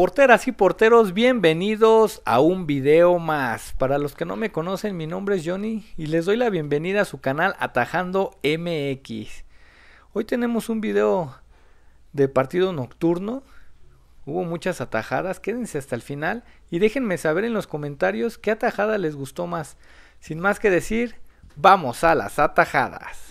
Porteras y porteros, bienvenidos a un video más. Para los que no me conocen, mi nombre es Johnny y les doy la bienvenida a su canal Atajando MX. Hoy tenemos un video de partido nocturno. Hubo muchas atajadas, quédense hasta el final y déjenme saber en los comentarios qué atajada les gustó más. Sin más que decir, vamos a las atajadas.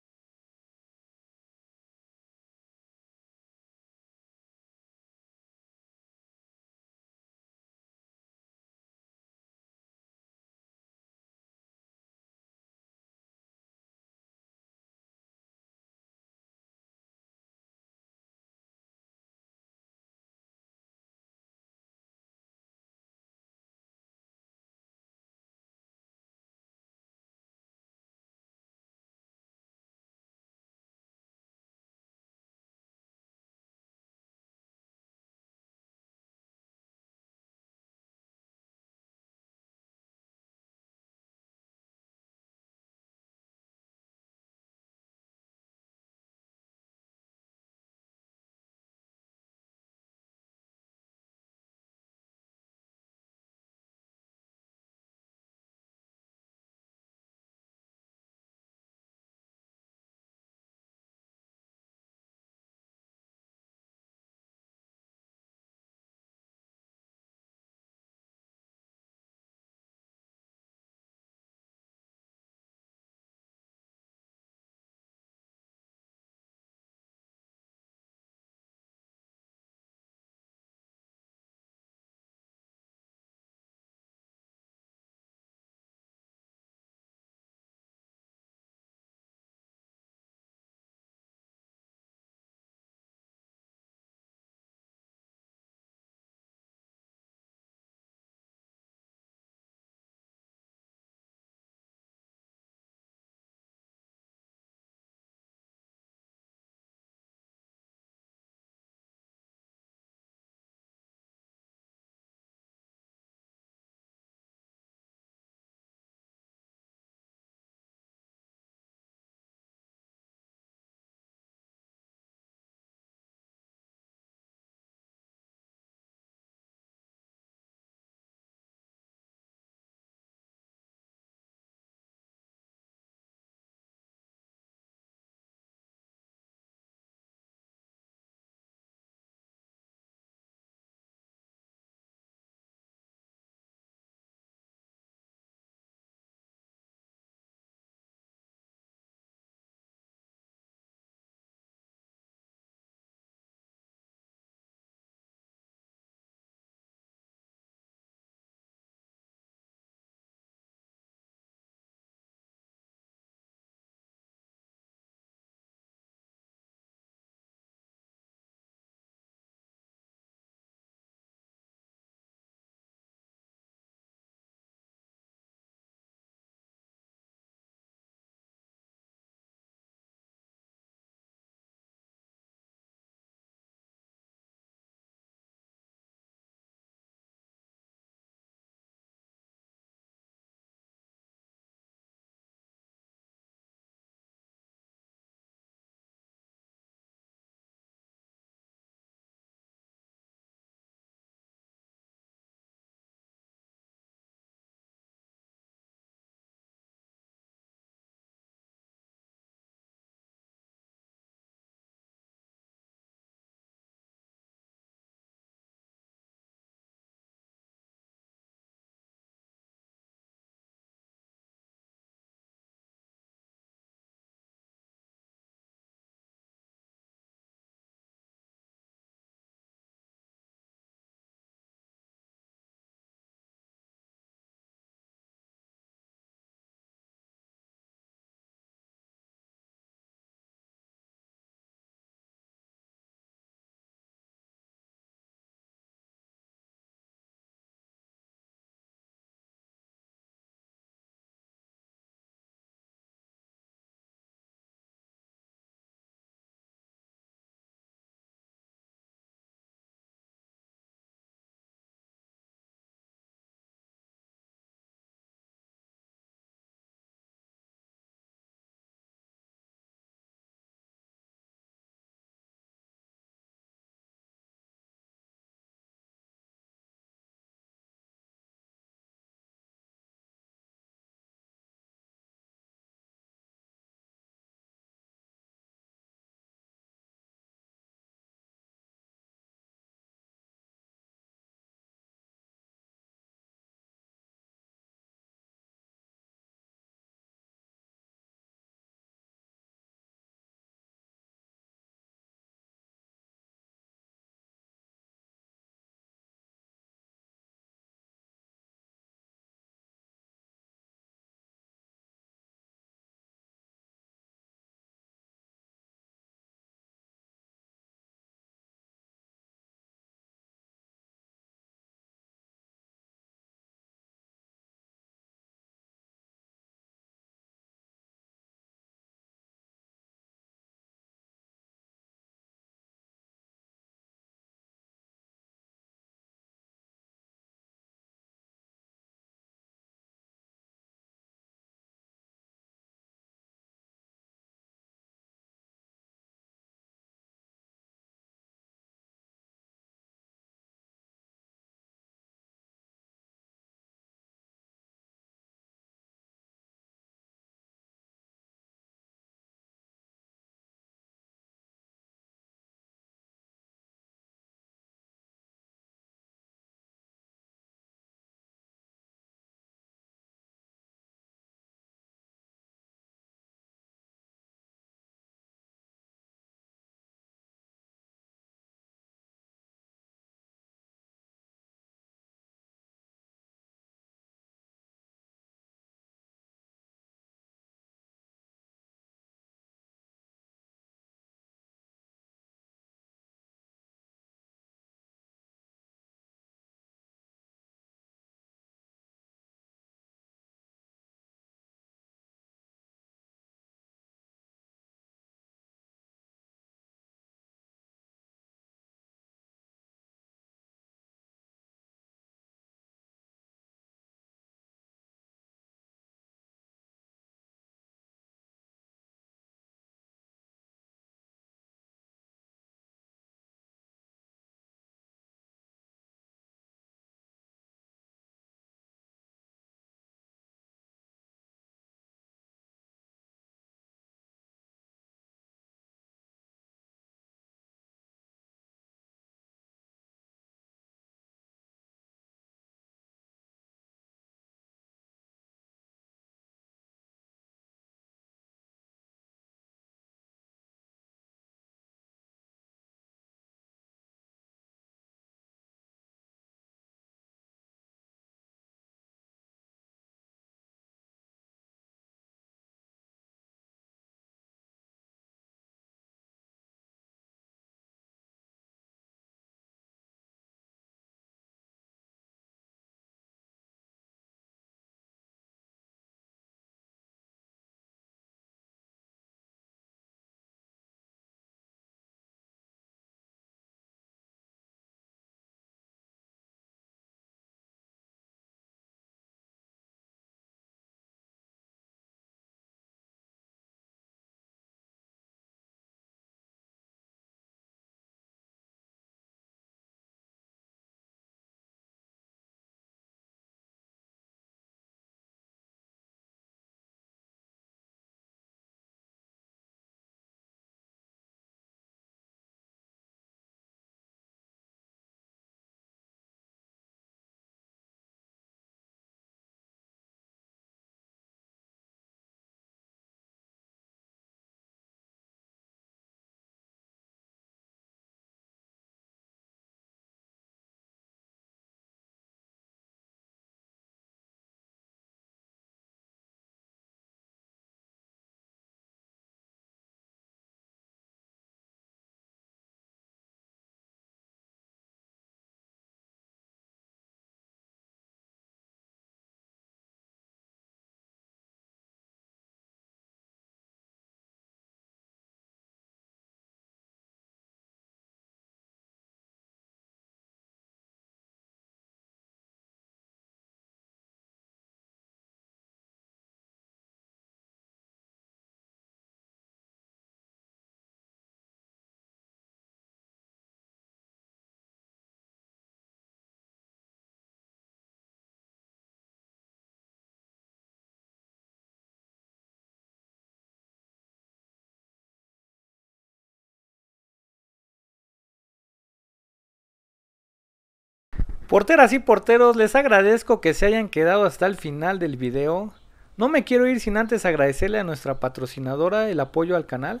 Porteras y porteros, les agradezco que se hayan quedado hasta el final del video. No me quiero ir sin antes agradecerle a nuestra patrocinadora el apoyo al canal.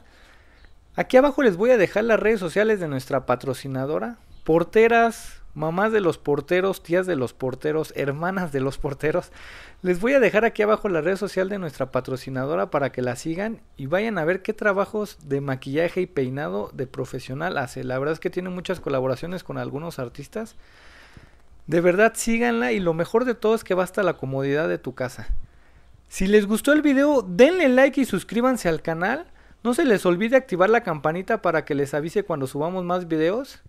Aquí abajo les voy a dejar las redes sociales de nuestra patrocinadora. Porteras, mamás de los porteros, tías de los porteros, hermanas de los porteros. Les voy a dejar aquí abajo la red social de nuestra patrocinadora para que la sigan y vayan a ver qué trabajos de maquillaje y peinado de profesional hace. La verdad es que tiene muchas colaboraciones con algunos artistas. De verdad síganla y lo mejor de todo es que basta la comodidad de tu casa. Si les gustó el video, denle like y suscríbanse al canal. No se les olvide activar la campanita para que les avise cuando subamos más videos.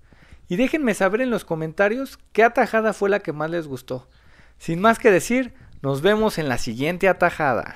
Y déjenme saber en los comentarios qué atajada fue la que más les gustó. Sin más que decir, nos vemos en la siguiente atajada.